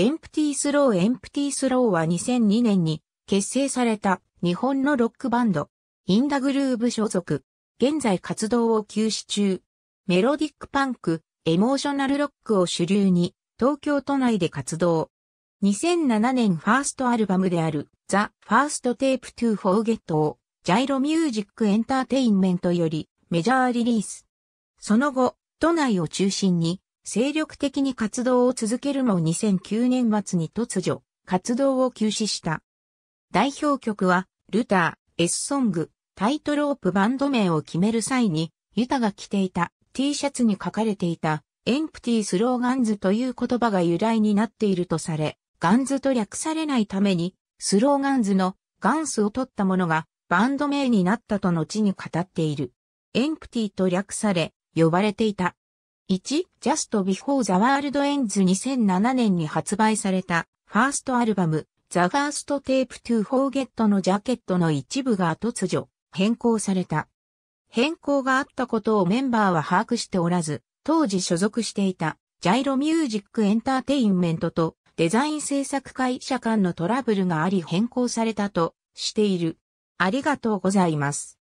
エンプティースローエンプティースローは2002年に結成された日本のロックバンド、インダグルーブ所属、現在活動を休止中、メロディックパンク、エモーショナルロックを主流に東京都内で活動。2007年ファーストアルバムであるザ・ファーストテープトゥ・フォーゲットをジャイロミュージックエンターテインメントよりメジャーリリース。その後、都内を中心に精力的に活動を続けるも2009年末に突如、活動を休止した。代表曲は、ルター、S ソング、タイトロープバンド名を決める際に、ユタが着ていた T シャツに書かれていた、エンプティスローガンズという言葉が由来になっているとされ、ガンズと略されないために、スローガンズのガンスを取ったものがバンド名になったと後に語っている。エンプティと略され、呼ばれていた。1. Just Before the World Ends 2007年に発売されたファーストアルバム The First Tape to Forget のジャケットの一部が突如変更された。変更があったことをメンバーは把握しておらず、当時所属していたジャイロミュージックエンターテインメントとデザイン制作会社間のトラブルがあり変更されたとしている。ありがとうございます。